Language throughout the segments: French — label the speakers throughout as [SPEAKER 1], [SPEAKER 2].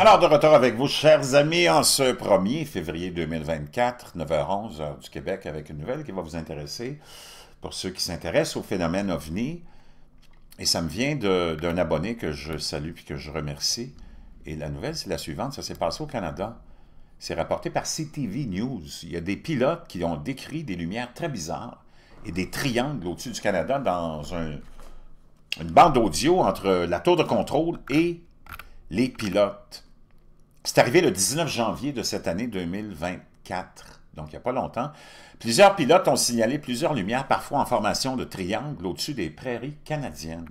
[SPEAKER 1] Alors, de retour avec vous, chers amis, en ce 1er février 2024, 9h11, heure du Québec, avec une nouvelle qui va vous intéresser. Pour ceux qui s'intéressent au phénomène OVNI, et ça me vient d'un abonné que je salue puis que je remercie. Et la nouvelle, c'est la suivante, ça s'est passé au Canada. C'est rapporté par CTV News. Il y a des pilotes qui ont décrit des lumières très bizarres et des triangles au-dessus du Canada dans une bande audio entre la tour de contrôle et les pilotes. C'est arrivé le 19 janvier de cette année 2024, donc il n'y a pas longtemps. Plusieurs pilotes ont signalé plusieurs lumières, parfois en formation de triangle, au-dessus des prairies canadiennes.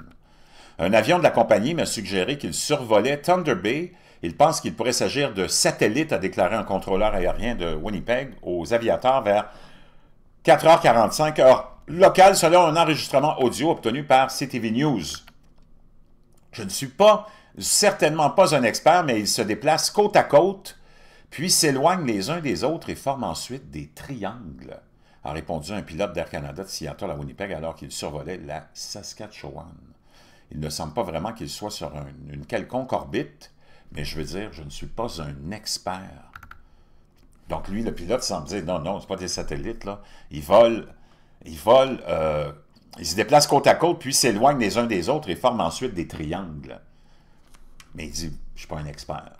[SPEAKER 1] Un avion de la compagnie m'a suggéré qu'il survolait Thunder Bay. Il pense qu'il pourrait s'agir de satellites, a déclaré un contrôleur aérien de Winnipeg aux aviateurs vers 4h45 heure locale selon un enregistrement audio obtenu par CTV News. Je ne suis pas certainement pas un expert, mais ils se déplacent côte à côte, puis s'éloignent les uns des autres et forment ensuite des triangles, a répondu un pilote d'Air Canada de Seattle à Winnipeg alors qu'il survolait la Saskatchewan. Il ne semble pas vraiment qu'il soit sur une quelconque orbite, mais je veux dire, je ne suis pas un expert. Donc lui, le pilote semble dire, non, non, ce pas des satellites, là. Ils volent, ils volent, euh, ils se déplacent côte à côte, puis s'éloignent les uns des autres et forment ensuite des triangles. Mais il dit, je suis pas un expert.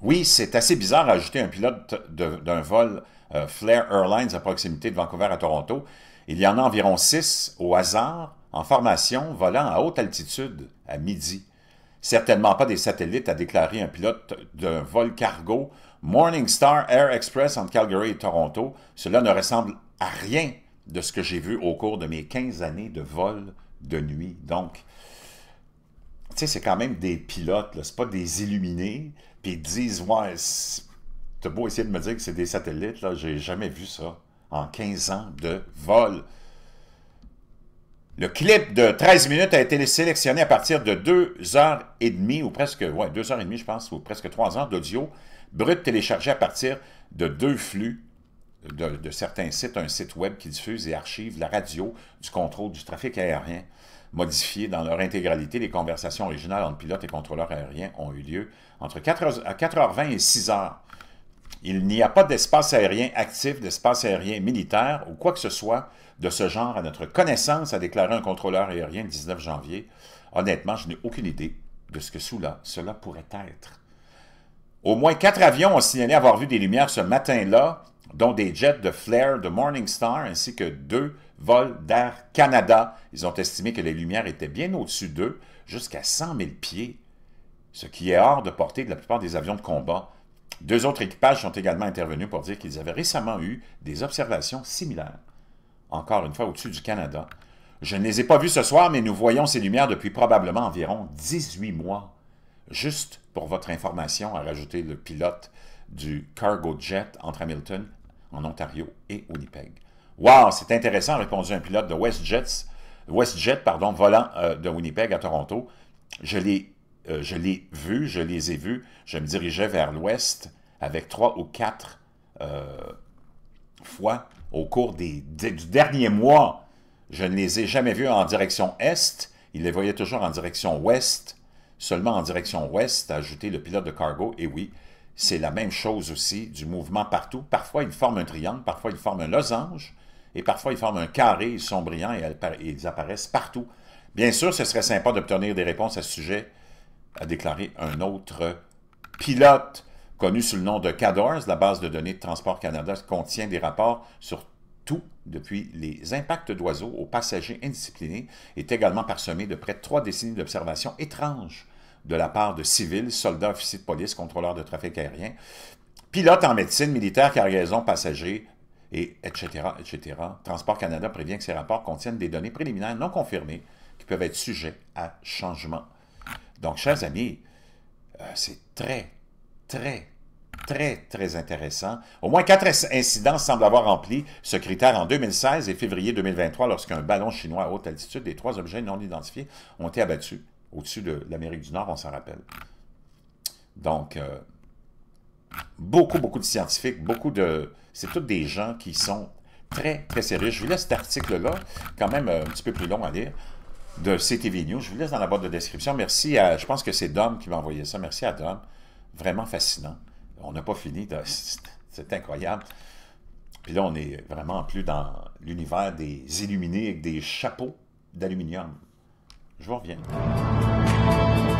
[SPEAKER 1] Oui, c'est assez bizarre d'ajouter un pilote d'un vol euh, Flair Airlines à proximité de Vancouver à Toronto. Il y en a environ six au hasard, en formation, volant à haute altitude, à midi. Certainement pas des satellites, a déclaré un pilote d'un vol cargo Morningstar Air Express entre Calgary et Toronto. Cela ne ressemble à rien de ce que j'ai vu au cours de mes 15 années de vol de nuit. Donc, tu sais, c'est quand même des pilotes, c'est pas des illuminés, puis ils disent Ouais, t'as beau essayer de me dire que c'est des satellites, là, j'ai jamais vu ça en 15 ans de vol. Le clip de 13 minutes a été sélectionné à partir de 2h30 ou presque, ouais, 2h30 je pense, ou presque 3 heures d'audio brut téléchargé à partir de deux flux de, certains sites, un site web qui diffuse et archive la radio du contrôle du trafic aérien. Modifié dans leur intégralité, les conversations originales entre pilotes et contrôleurs aériens ont eu lieu entre 4h20 et 6h. Il n'y a pas d'espace aérien actif, d'espace aérien militaire ou quoi que ce soit de ce genre à notre connaissance, a déclaré un contrôleur aérien le 19 janvier. Honnêtement, je n'ai aucune idée de ce que cela pourrait être. Au moins quatre avions ont signalé avoir vu des lumières ce matin-là, dont des jets de Flair, de Morningstar, ainsi que deux vols d'Air Canada. Ils ont estimé que les lumières étaient bien au-dessus d'eux, jusqu'à 100 000 pieds, ce qui est hors de portée de la plupart des avions de combat. Deux autres équipages sont également intervenus pour dire qu'ils avaient récemment eu des observations similaires, encore une fois au-dessus du Canada. Je ne les ai pas vus ce soir, mais nous voyons ces lumières depuis probablement environ 18 mois. Juste pour votre information, a rajouté le pilote du cargo jet entre Hamilton, en Ontario, et Winnipeg. Wow, c'est intéressant, a répondu un pilote de WestJet, pardon, volant euh, de Winnipeg à Toronto. Euh, je l'ai vu, je les ai vus. Je me dirigeais vers l'ouest avec trois ou quatre euh, fois au cours des, du dernier mois. Je ne les ai jamais vus en direction est. Il les voyait toujours en direction ouest seulement en direction ouest, a ajouté le pilote de cargo. Et oui, c'est la même chose aussi, du mouvement partout. Parfois, il forme un triangle, parfois, ils forment un losange, et parfois, ils forment un carré, ils sont brillants et, ils apparaissent partout. Bien sûr, ce serait sympa d'obtenir des réponses à ce sujet, a déclaré un autre pilote connu sous le nom de CADORS, la base de données de Transport Canada, contient des rapports sur tout, depuis les impacts d'oiseaux aux passagers indisciplinés, est également parsemé de près de trois décennies d'observations étranges de la part de civils, soldats, officiers de police, contrôleurs de trafic aérien, pilotes en médecine, militaires, cargaison, passagers, et etc., etc. Transport Canada prévient que ces rapports contiennent des données préliminaires non confirmées qui peuvent être sujets à changement. Donc, chers amis, euh, c'est très, très, très, très intéressant. Au moins quatre incidents semblent avoir rempli ce critère en 2016 et février 2023 lorsqu'un ballon chinois à haute altitude et trois objets non identifiés ont été abattus au-dessus de l'Amérique du Nord, on s'en rappelle. Donc, euh, beaucoup, beaucoup de scientifiques, beaucoup de... C'est tous des gens qui sont très, très sérieux. Je vous laisse cet article-là, quand même euh, un petit peu plus long à lire, de CTV News. Je vous laisse dans la boîte de description. Merci à... Je pense que c'est Dom qui m'a envoyé ça. Merci à Dom. Vraiment fascinant. On n'a pas fini. C'est incroyable. Puis là, on est vraiment plus dans l'univers des illuminés avec des chapeaux d'aluminium. Je vous reviens.